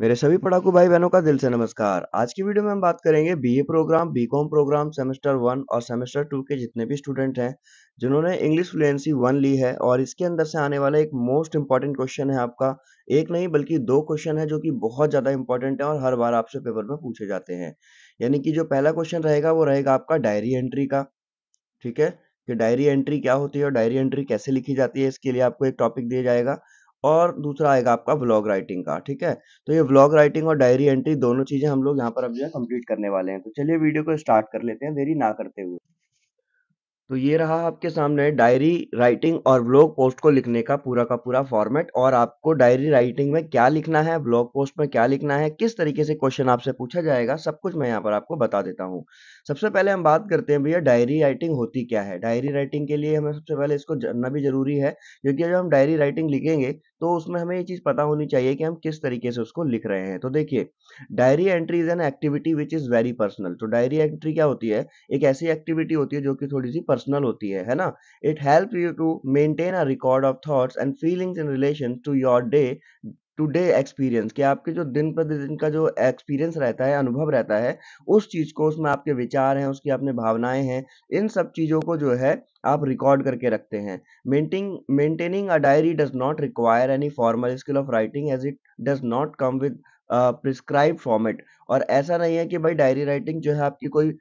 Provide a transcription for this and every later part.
मेरे सभी पढ़ाकू भाई बहनों का दिल से नमस्कार आज की वीडियो में हम बात करेंगे BA program BCom program semester one और सेमेस्टर टू के जितने भी स्टूडेंट हैं जिन्होंने इंग्लिश फ्लुएंसी वन ली है और इसके अंदर से आने वाला एक मोस्ट इंपॉर्टेंट क्वेश्चन है आपका एक नहीं बल्कि दो क्वेश्चन है जो कि बहुत ज्यादा इंपॉर्टेंट है और हर बार आपसे पेपर में पूछे जाते हैं यानी कि जो पहला क्वेश्चन रहेगा वो रहेगा आपका डायरी एंट्री का ठीक है कि डायरी एंट्री क्या होती है और डायरी एंट्री कैसे लिखी जाती है इसके लिए आपको एक टॉपिक दिया जाएगा और दूसरा आएगा आपका ब्लॉग राइटिंग का ठीक है तो ये ब्लॉग राइटिंग और डायरी एंट्री दोनों चीज़ें हम लोग यहाँ पर अब जो कंप्लीट करने वाले हैं तो चलिए वीडियो को स्टार्ट कर लेते हैं देरी ना करते हुए तो ये रहा आपके सामने डायरी राइटिंग और ब्लॉग पोस्ट को लिखने का पूरा का पूरा फॉर्मेट और आपको डायरी राइटिंग में क्या लिखना है ब्लॉग पोस्ट में क्या लिखना है किस तरीके से क्वेश्चन आपसे पूछा जाएगा सब कुछ मैं यहाँ पर आपको बता देता हूँ सबसे पहले हम बात करते हैं भैया डायरी राइटिंग होती क्या है डायरी राइटिंग के लिए हमें सबसे पहले इसको जानना भी जरूरी है क्योंकि जब हम डायरी राइटिंग लिखेंगे तो उसमें हमें ये चीज़ पता होनी चाहिए कि हम किस तरीके से उसको लिख रहे हैं तो देखिए diary entry is an activity which is very personal तो डायरी एंट्री क्या होती है एक ऐसी एक्टिविटी होती है जो कि थोड़ी सी पर्सनल होती है है ना it help you to maintain a record of thoughts and feelings in relation to your day to day experience कि आपके जो दिन प्रतिदिन का जो एक्सपीरियंस रहता है अनुभव रहता है उस चीज़ को उसमें आपके विचार हैं उसकी आपने भावनाएं हैं इन सब चीज़ों को जो है आप रिकॉर्ड करके रखते हैं मेंटिंग maintaining a diary does not require any formal skill of writing as it does not come with prescribe format और ऐसा नहीं है कि भाई डायरी राइटिंग जो है आपकी कोई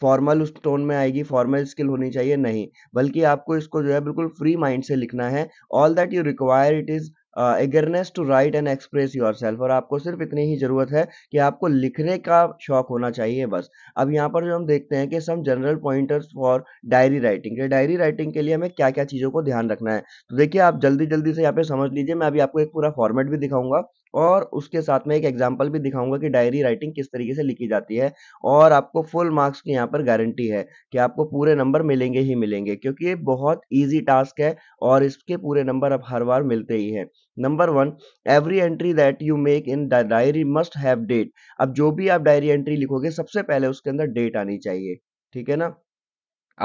फॉर्मल उस टोन में आएगी फॉर्मल स्किल होनी चाहिए नहीं बल्कि आपको इसको जो है बिल्कुल फ्री माइंड से लिखना है all that you require it is eagerness to write and express yourself और आपको सिर्फ इतनी ही ज़रूरत है कि आपको लिखने का शौक होना चाहिए बस अब यहाँ पर जो हम देखते हैं कि some general pointers for diary writing diary writing के लिए हमें क्या क्या चीज़ों को ध्यान रखना है तो देखिए आप जल्दी जल्दी से यहाँ पे समझ लीजिए मैं अभी आपको एक पूरा फॉर्मेट भी दिखाऊंगा और उसके साथ में एक एग्जाम्पल भी दिखाऊंगा कि डायरी राइटिंग किस तरीके से लिखी जाती है और आपको फुल मार्क्स की यहाँ पर गारंटी है कि आपको पूरे नंबर मिलेंगे ही मिलेंगे क्योंकि ये बहुत ईजी टास्क है और इसके पूरे नंबर अब हर बार मिलते ही हैं number one every entry that you make in diary must have date अब जो भी आप डायरी एंट्री लिखोगे सबसे पहले उसके अंदर डेट आनी चाहिए ठीक है ना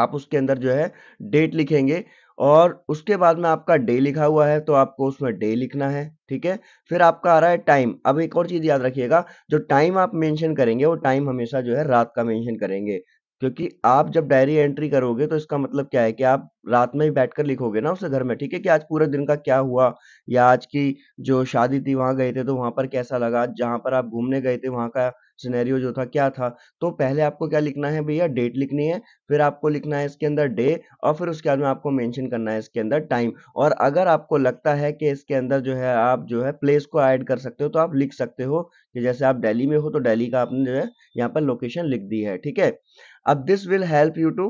आप उसके अंदर जो है डेट लिखेंगे और उसके बाद में आपका डे लिखा हुआ है तो आपको उसमें डे लिखना है ठीक है फिर आपका आ रहा है टाइम अब एक और चीज़ याद रखिएगा जो टाइम आप मेंशन करेंगे वो टाइम हमेशा जो है रात का मेंशन करेंगे क्योंकि आप जब डायरी एंट्री करोगे तो इसका मतलब क्या है कि आप रात में ही बैठकर लिखोगे ना उसे घर में ठीक है कि आज पूरे दिन का क्या हुआ या आज की जो शादी थी वहाँ गए थे तो वहाँ पर कैसा लगा जहाँ पर आप घूमने गए थे वहाँ का सिनेरियो जो था क्या था तो पहले आपको क्या लिखना है भैया डेट लिखनी है फिर आपको लिखना है इसके अंदर डे और फिर उसके बाद में आपको मेंशन करना है इसके अंदर टाइम और अगर आपको लगता है कि इसके अंदर जो है आप जो है प्लेस को ऐड कर सकते हो तो आप लिख सकते हो कि जैसे आप दिल्ली में हो तो दिल्ली का आपने जो है यहाँ पर लोकेशन लिख दी है ठीक है अब this will help you to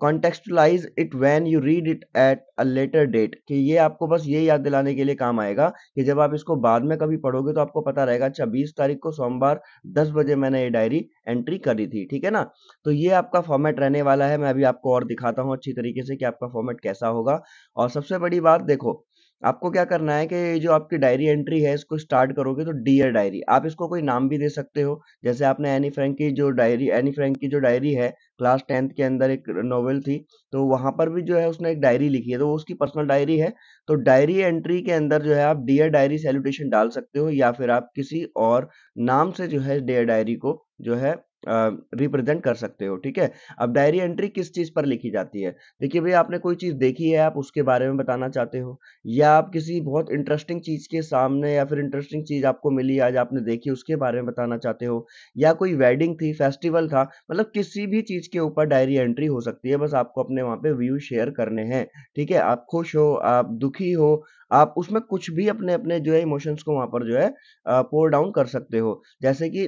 contextualize it when you read it at a later date कि ये आपको बस ये याद दिलाने के लिए काम आएगा कि जब आप इसको बाद में कभी पढ़ोगे तो आपको पता रहेगा अच्छा बीस तारीख को सोमवार दस बजे मैंने ये डायरी एंट्री करी थी ठीक है ना तो ये आपका फॉर्मेट रहने वाला है मैं अभी आपको और दिखाता हूँ अच्छी तरीके से कि आपका फॉर्मेट कैसा होगा और सबसे बड़ी बात देखो आपको क्या करना है कि जो आपकी डायरी एंट्री है इसको स्टार्ट करोगे तो डियर डायरी आप इसको कोई नाम भी दे सकते हो जैसे आपने एनी फ्रैंक की जो डायरी एनी फ्रैंक की जो डायरी है क्लास टेंथ के अंदर एक नोवेल थी तो वहाँ पर भी जो है उसने एक डायरी लिखी है तो वो उसकी पर्सनल डायरी है तो डायरी एंट्री के अंदर जो है आप डियर डायरी सेल्यूटेशन डाल सकते हो या फिर आप किसी और नाम से जो है डियर डायरी को जो है रिप्रेजेंट कर सकते हो ठीक है अब डायरी एंट्री किस चीज़ पर लिखी जाती है देखिए भाई आपने कोई चीज़ देखी है आप उसके बारे में बताना चाहते हो या आप किसी बहुत इंटरेस्टिंग चीज़ के सामने या फिर इंटरेस्टिंग चीज़ आपको मिली आज आपने देखी उसके बारे में बताना चाहते हो या कोई वेडिंग थी फेस्टिवल था मतलब किसी भी चीज़ के ऊपर डायरी एंट्री हो सकती है बस आपको अपने वहाँ पे व्यू शेयर करने हैं ठीक है आप खुश हो आप दुखी हो आप उसमें कुछ भी अपने अपने जो है इमोशंस को वहाँ पर जो है पोर डाउन कर सकते हो जैसे कि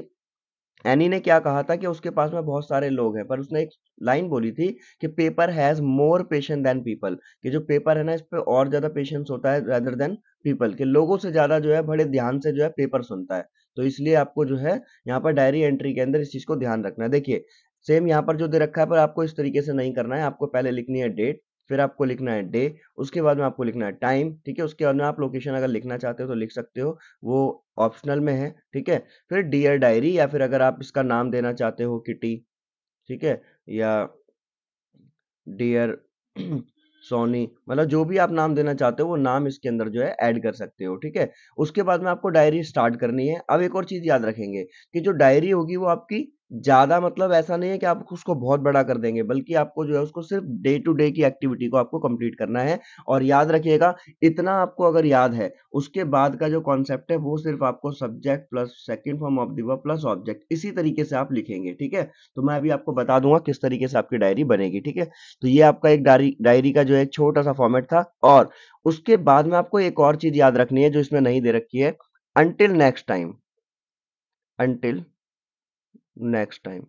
एनी ने क्या कहा था कि उसके पास में बहुत सारे लोग हैं पर उसने एक लाइन बोली थी कि paper has more patience than people कि जो पेपर है ना इस पर और ज्यादा पेशेंस होता है रेदर देन पीपल के लोगों से ज्यादा जो है बड़े ध्यान से जो है पेपर सुनता है तो इसलिए आपको जो है यहाँ पर डायरी एंट्री के अंदर इस चीज को ध्यान रखना है देखिए सेम यहाँ पर जो दे रखा है पर आपको इस तरीके से नहीं करना है आपको पहले लिखनी है डेट फिर आपको लिखना है डे उसके बाद में आपको लिखना है टाइम ठीक है उसके बाद में आप लोकेशन अगर लिखना चाहते हो तो लिख सकते हो वो ऑप्शनल में है ठीक है फिर डियर डायरी या फिर अगर आप इसका नाम देना चाहते हो किटी ठीक है या डियर सोनी मतलब जो भी आप नाम देना चाहते हो वो नाम इसके अंदर जो है ऐड कर सकते हो ठीक है उसके बाद में आपको डायरी स्टार्ट करनी है अब एक और चीज याद रखेंगे कि जो डायरी होगी वो आपकी ज़्यादा मतलब ऐसा नहीं है कि आप उसको बहुत बड़ा कर देंगे बल्कि आपको जो है उसको सिर्फ डे टू डे की एक्टिविटी को आपको कंप्लीट करना है और याद रखिएगा इतना आपको अगर याद है उसके बाद का जो कॉन्सेप्ट है वो सिर्फ आपको subject plus second form of दिव प्लस ऑब्जेक्ट इसी तरीके से आप लिखेंगे ठीक है तो मैं अभी आपको बता दूंगा किस तरीके से आपकी डायरी बनेगी ठीक है तो ये आपका एक डायरी डायरी का जो है छोटा सा फॉर्मेट था और उसके बाद में आपको एक और चीज याद रखनी है जो इसमें नहीं दे रखी है until next time until next time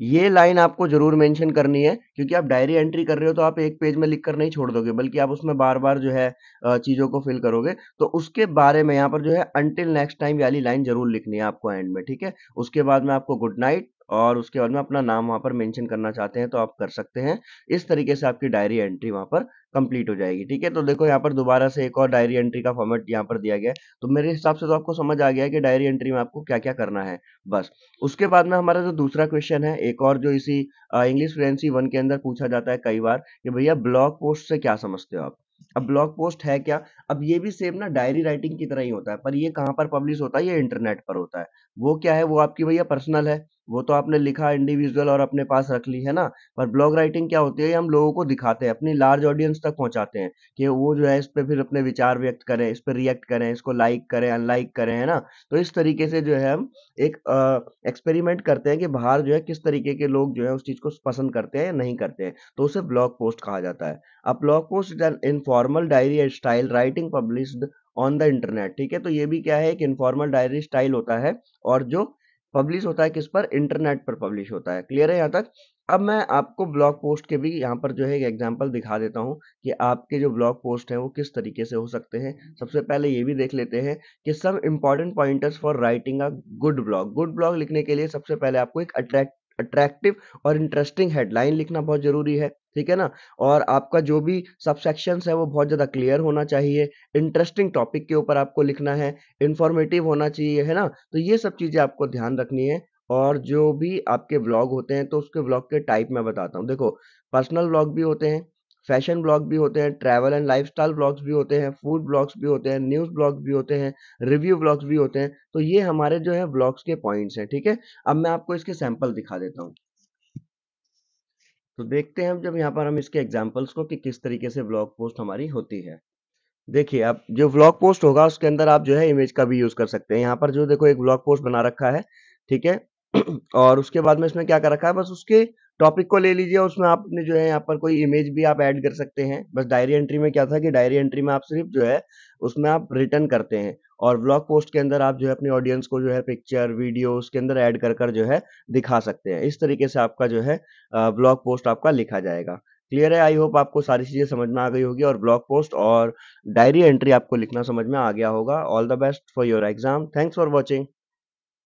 ये लाइन आपको जरूर मेंशन करनी है क्योंकि आप डायरी एंट्री कर रहे हो तो आप एक पेज में लिख कर नहीं छोड़ दोगे बल्कि आप उसमें बार बार जो है चीज़ों को फिल करोगे तो उसके बारे में यहां पर जो है अनटिल नेक्स्ट टाइम वाली लाइन जरूर लिखनी है आपको एंड में ठीक है उसके बाद में आपको गुड नाइट और उसके बाद में अपना नाम वहाँ पर मेंशन करना चाहते हैं तो आप कर सकते हैं इस तरीके से आपकी डायरी एंट्री वहाँ पर कंप्लीट हो जाएगी ठीक है तो देखो यहाँ पर दोबारा से एक और डायरी एंट्री का फॉर्मेट यहाँ पर दिया गया तो मेरे हिसाब से तो आपको समझ आ गया कि डायरी एंट्री में आपको क्या क्या करना है बस उसके बाद में हमारा जो दूसरा क्वेश्चन है एक और जो इसी इंग्लिश फ्रेंसी वन के अंदर पूछा जाता है कई बार कि भैया ब्लॉग पोस्ट से क्या समझते हो आप अब ब्लॉग पोस्ट है क्या अब ये भी सेम ना डायरी राइटिंग की तरह ही होता है पर ये कहाँ पर पब्लिश होता है ये इंटरनेट पर होता है वो क्या है वो आपकी भैया पर्सनल है वो तो आपने लिखा इंडिविजुअल और अपने पास रख ली है ना पर ब्लॉग राइटिंग क्या होती है हम लोगों को दिखाते हैं अपनी लार्ज ऑडियंस तक पहुंचाते हैं कि वो जो है इस पर फिर अपने विचार व्यक्त करें इस पर रिएक्ट करें इसको लाइक करें अनलाइक करें है ना तो इस तरीके से जो है हम एक एक्सपेरिमेंट करते हैं कि बाहर जो है किस तरीके के लोग जो है उस चीज को पसंद करते हैं या नहीं करते हैं तो उसे ब्लॉग पोस्ट कहा जाता है अब blog post is an informal diary style writing publish on the internet ठीक है तो ये भी क्या है एक इनफॉर्मल डायरी स्टाइल होता है और जो पब्लिश होता है किस पर इंटरनेट पर पब्लिश होता है क्लियर है यहाँ तक अब मैं आपको ब्लॉग पोस्ट के भी यहाँ पर जो है एक एग्जाम्पल दिखा देता हूँ कि आपके जो ब्लॉग पोस्ट हैं वो किस तरीके से हो सकते हैं सबसे पहले ये भी देख लेते हैं कि some important pointers for writing a good blog good blog लिखने के लिए सबसे पहले आपको एक अट्रैक्ट अट्रैक्टिव और इंटरेस्टिंग हेडलाइन लिखना बहुत जरूरी है ठीक है ना और आपका जो भी सबसेक्शन है वो बहुत ज़्यादा क्लियर होना चाहिए इंटरेस्टिंग टॉपिक के ऊपर आपको लिखना है इन्फॉर्मेटिव होना चाहिए है ना तो ये सब चीज़ें आपको ध्यान रखनी है और जो भी आपके ब्लॉग होते हैं तो उसके ब्लॉग के टाइप मैं बताता हूँ देखो पर्सनल ब्लॉग भी होते हैं फैशन ब्लॉग भी होते हैं ट्रैवल एंड लाइफस्टाइल ब्लॉग्स भी होते हैं फूड ब्लॉग्स भी होते हैं न्यूज़ ब्लॉग्स भी होते हैं रिव्यू ब्लॉग्स भी होते हैं तो ये हमारे जो है ब्लॉग्स के पॉइंट्स हैं ठीक है अब मैं आपको इसके सैंपल दिखा देता हूँ तो देखते हैं हम जब यहाँ पर हम इसके एग्जाम्पल्स को कि किस तरीके से ब्लॉग पोस्ट हमारी होती है देखिए आप जो ब्लॉग पोस्ट होगा उसके अंदर आप जो है इमेज का भी यूज़ कर सकते हैं यहाँ पर जो देखो एक ब्लॉग पोस्ट बना रखा है ठीक है और उसके बाद में इसमें क्या कर रखा है बस उसके टॉपिक को ले लीजिए उसमें आपने जो है यहाँ पर कोई इमेज भी आप ऐड कर सकते हैं बस डायरी एंट्री में क्या था कि डायरी एंट्री में आप सिर्फ जो है उसमें आप रिटर्न करते हैं और ब्लॉग पोस्ट के अंदर आप जो है अपने ऑडियंस को जो है पिक्चर वीडियो उसके अंदर ऐड कर कर जो है दिखा सकते हैं इस तरीके से आपका जो है ब्लॉग पोस्ट आपका लिखा जाएगा क्लियर है आई होप आपको सारी चीज़ें समझ में आ गई होगी और ब्लॉग पोस्ट और डायरी एंट्री आपको लिखना समझ में आ गया होगा all the best for your exam thanks for watching